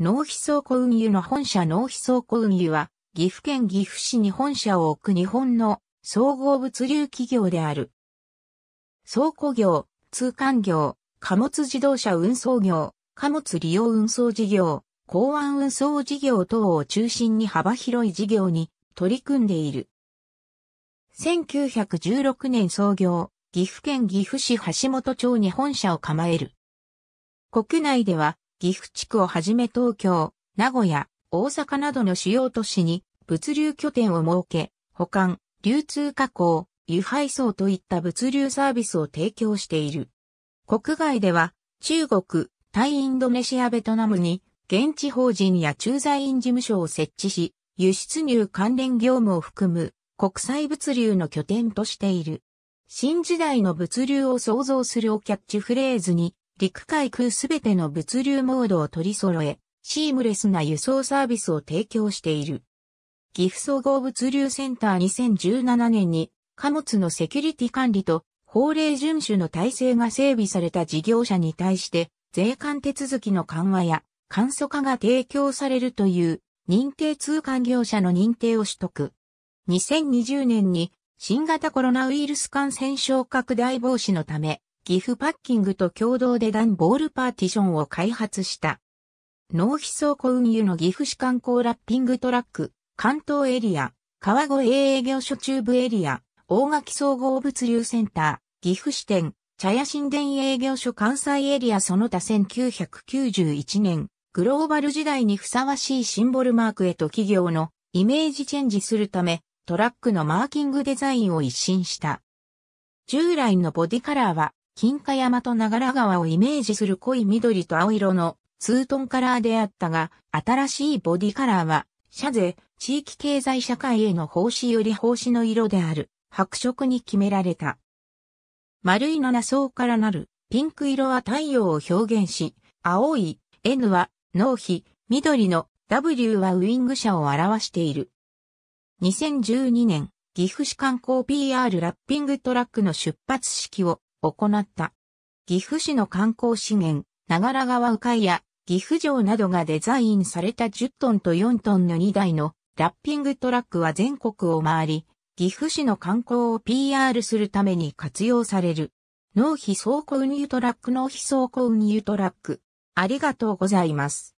農費倉庫運輸の本社農費倉庫運輸は、岐阜県岐阜市に本社を置く日本の総合物流企業である。倉庫業、通関業、貨物自動車運送業、貨物利用運送事業、港湾運送事業等を中心に幅広い事業に取り組んでいる。1916年創業、岐阜県岐阜市橋本町に本社を構える。国内では岐阜地区をはじめ東京、名古屋、大阪などの主要都市に物流拠点を設け、保管、流通加工、輸配送といった物流サービスを提供している。国外では中国、タイインドネシアベトナムに現地法人や駐在員事務所を設置し、輸出入関連業務を含む国際物流の拠点としている。新時代の物流を創造するをキャッチフレーズに、陸海空すべての物流モードを取り揃え、シームレスな輸送サービスを提供している。岐阜総合物流センター2017年に貨物のセキュリティ管理と法令遵守の体制が整備された事業者に対して税関手続きの緩和や簡素化が提供されるという認定通関業者の認定を取得。2020年に新型コロナウイルス感染症拡大防止のため岐阜パッキングと共同で段ボールパーティションを開発した。納皮倉庫運輸の岐阜市観光ラッピングトラック、関東エリア、川越営業所中部エリア、大垣総合物流センター、岐阜支店、茶屋新殿営業所関西エリアその他1991年、グローバル時代にふさわしいシンボルマークへと企業のイメージチェンジするため、トラックのマーキングデザインを一新した。従来のボディカラーは金華山と長良川をイメージする濃い緑と青色のツートンカラーであったが、新しいボディカラーは、社税、地域経済社会への奉仕より奉仕の色である、白色に決められた。丸い七層からなる、ピンク色は太陽を表現し、青い、N は、脳皮、緑の、W はウイング車を表している。2012年、岐阜市観光 PR ラッピングトラックの出発式を行った。岐阜市の観光資源、長良川鵜飼や岐阜城などがデザインされた10トンと4トンの2台のラッピングトラックは全国を回り、岐阜市の観光を PR するために活用される。納費倉庫運輸トラック納費倉庫運輸トラック。ありがとうございます。